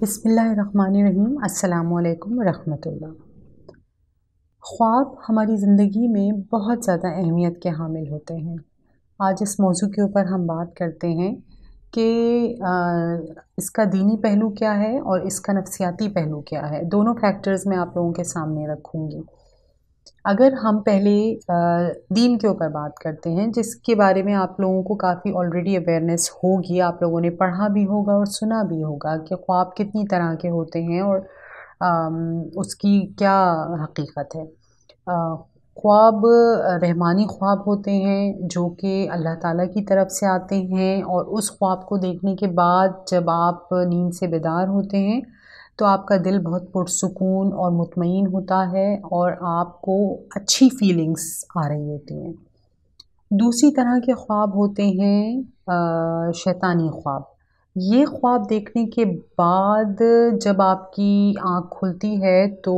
बिसमीम् अल्लाम रहमतुल्ला ख्वाब हमारी ज़िंदगी में बहुत ज़्यादा अहमियत के हामिल होते हैं आज इस मौजू के ऊपर हम बात करते हैं कि इसका दीनी पहलू क्या है और इसका नफसियाती पहलू क्या है दोनों फैक्टर्स मैं आप लोगों के सामने रखूँगी अगर हम पहले दीन के ऊपर बात करते हैं जिसके बारे में आप लोगों को काफ़ी ऑलरेडी अवेयरनेस होगी आप लोगों ने पढ़ा भी होगा और सुना भी होगा कि ख्वाब कितनी तरह के होते हैं और आ, उसकी क्या हकीकत है ख्वाब रहमानी ख्वाब होते हैं जो कि अल्लाह ताला की तरफ से आते हैं और उस ख्वाब को देखने के बाद जब आप नींद से बेदार होते हैं तो आपका दिल बहुत पुरसकून और मुतमिन होता है और आपको अच्छी फीलिंग्स आ रही होती हैं दूसरी तरह के ख्वाब होते हैं शैतानी ख्वाब ये ख्वाब देखने के बाद जब आपकी आँख खुलती है तो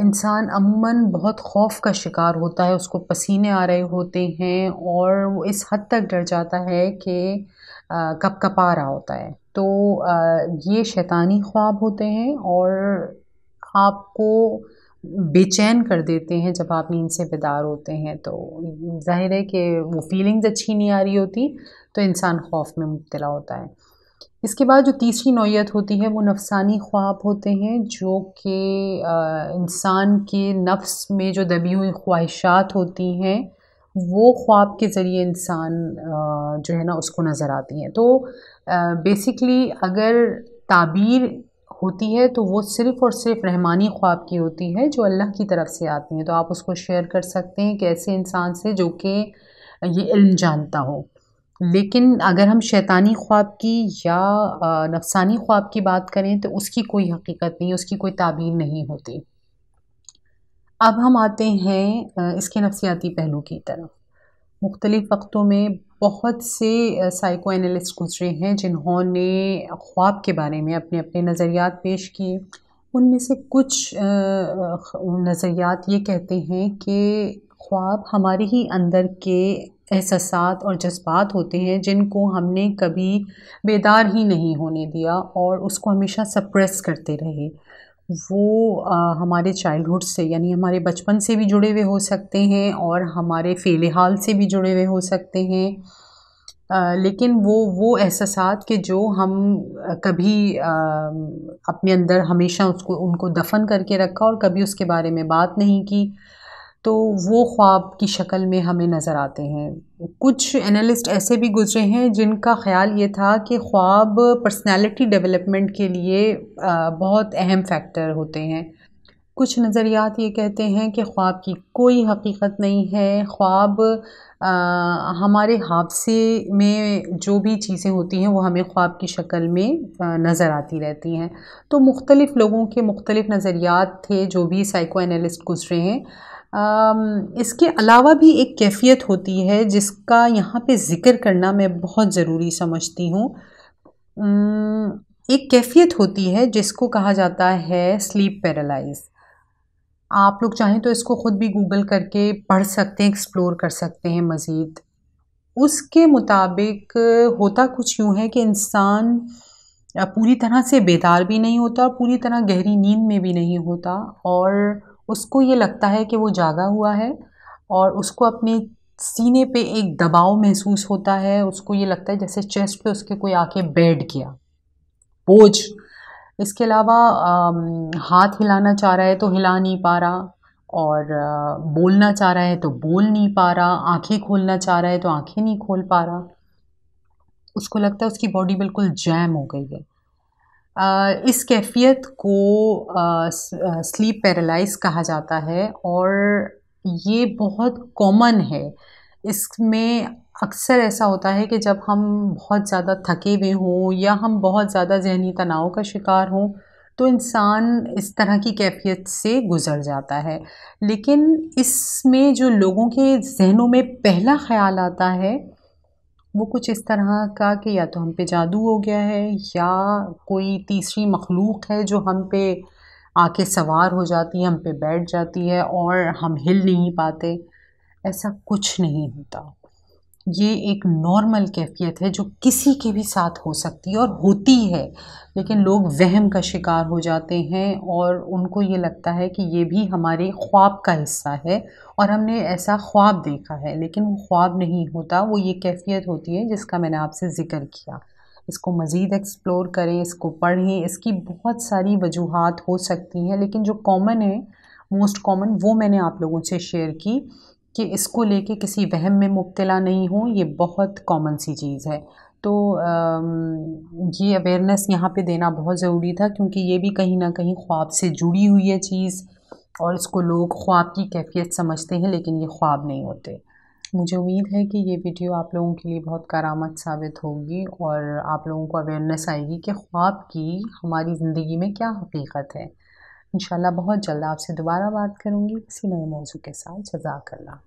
इंसान अमूमन बहुत खौफ का शिकार होता है उसको पसीने आ रहे होते हैं और वो इस हद तक डर जाता है कि कपकपा रहा होता है तो ये शैतानी ख्वाब होते हैं और आपको बेचैन कर देते हैं जब आप नींद से बेदार होते हैं तो जाहिर है कि वो फीलिंग्स अच्छी नहीं आ रही होती तो इंसान खौफ में मुबतला होता है इसके बाद जो तीसरी नौीयत होती है वो नफसानी ख्वाब होते हैं जो कि इंसान के नफ्स में जो दबी हुई ख्वाहिशात होती हैं वो ख्वाब के ज़रिए इंसान जो है ना उसको नज़र आती हैं तो बेसिकली अगर ताबीर होती है तो वो सिर्फ़ और सिर्फ रहमानी ख्वाब की होती है जो अल्लाह की तरफ से आती हैं तो आप उसको शेयर कर सकते हैं कि ऐसे इंसान से जो कि ये इल्म जानता हो लेकिन अगर हम शैतानी ख्वाब की या नफसानी ख्वाब की बात करें तो उसकी कोई हकीकत नहीं उसकी कोई ताबीर नहीं होती अब हम आते हैं इसके नफसियाती पहलू की तरफ मुख्तलिफ़ वक्तों में बहुत से साइको एनालिस्ट गुजरे हैं जिन्होंने ख्वाब के बारे में अपने अपने नज़रियात पेश किए उनमें से कुछ नज़रियात ये कहते हैं कि ख्वाब हमारे ही अंदर के एहसास और जज्बात होते हैं जिनको हमने कभी बेदार ही नहीं होने दिया और उसको हमेशा सप्रेस करते रहे वो आ, हमारे चाइल्डहुड से यानी हमारे बचपन से भी जुड़े हुए हो सकते हैं और हमारे फ़ेलहाल से भी जुड़े हुए हो सकते हैं आ, लेकिन वो वो एहसास के जो हम कभी आ, अपने अंदर हमेशा उसको उनको दफन करके रखा और कभी उसके बारे में बात नहीं की तो वो ख्वाब की शक्ल में हमें नज़र आते हैं कुछ एनालिस्ट ऐसे भी गुजरे हैं जिनका ख्याल ये था कि ख्वाब पर्सनालिटी डेवलपमेंट के लिए बहुत अहम फैक्टर होते हैं कुछ नज़रियात ये कहते हैं कि ख्वाब की कोई हकीकत नहीं है ख्वाब आ, हमारे हादसे में जो भी चीज़ें होती हैं वो हमें ख्वाब की शक्ल में नज़र आती रहती हैं तो मुख्तलिफ़ लोगों के मुख्तलिफ़ नज़रियात थे जो भी साइको एनालिस्ट गुजरे हैं इसके अलावा भी एक कैफियत होती है जिसका यहाँ पे ज़िक्र करना मैं बहुत ज़रूरी समझती हूँ एक कैफियत होती है जिसको कहा जाता है स्लीप पैरालाइज आप लोग चाहें तो इसको ख़ुद भी गूगल करके पढ़ सकते हैं एक्सप्लोर कर सकते हैं मज़ीद उसके मुताबिक होता कुछ यूँ है कि इंसान पूरी तरह से बेदार भी नहीं होता और पूरी तरह गहरी नींद में भी नहीं होता और उसको ये लगता है कि वो जागा हुआ है और उसको अपने सीने पे एक दबाव महसूस होता है उसको ये लगता है जैसे चेस्ट पे उसके कोई आके बैठ गया बोझ इसके अलावा हाथ हिलाना चाह रहा है तो हिला नहीं पा रहा और आ, बोलना चाह रहा है तो बोल नहीं पा रहा आंखें खोलना चाह रहा है तो आंखें नहीं खोल पा रहा उसको लगता है उसकी बॉडी बिल्कुल जैम हो गई है इस कैफियत को स्लीप पैरालाइज कहा जाता है और ये बहुत कॉमन है इसमें अक्सर ऐसा होता है कि जब हम बहुत ज़्यादा थके हुए हों या हम बहुत ज़्यादा जहनी तनाव का शिकार हों तो इंसान इस तरह की कैफियत से गुज़र जाता है लेकिन इसमें जो लोगों के जहनों में पहला ख्याल आता है वो कुछ इस तरह का कि या तो हम पे जादू हो गया है या कोई तीसरी मखलूक है जो हम पे आके सवार हो जाती है हम पे बैठ जाती है और हम हिल नहीं पाते ऐसा कुछ नहीं होता ये एक नॉर्मल कैफियत है जो किसी के भी साथ हो सकती है और होती है लेकिन लोग वहम का शिकार हो जाते हैं और उनको ये लगता है कि ये भी हमारे ख्वाब का हिस्सा है और हमने ऐसा ख्वाब देखा है लेकिन वो ख्वाब नहीं होता वो ये कैफियत होती है जिसका मैंने आपसे ज़िक्र किया इसको मज़ीद एक्सप्लोर करें इसको पढ़ें इसकी बहुत सारी वजूहत हो सकती हैं लेकिन जो कॉमन है मोस्ट कॉमन वो मैंने आप लोगों से शेयर की कि इसको लेके किसी वहम में मुबतला नहीं हो ये बहुत कॉमन सी चीज़ है तो ये अवेयरनेस यहाँ पे देना बहुत ज़रूरी था क्योंकि ये भी कहीं ना कहीं ख्वाब से जुड़ी हुई है चीज़ और इसको लोग ख्वाब की कैफियत समझते हैं लेकिन ये ख्वाब नहीं होते मुझे उम्मीद है कि ये वीडियो आप लोगों के लिए बहुत कारामद साबित होगी और आप लोगों को अवेयरनेस आएगी कि ख्वाब की हमारी ज़िंदगी में क्या हकीकत है इन बहुत जल्द आपसे दोबारा बात करूँगी किसी नए मौजू के साथ जजाकल्ला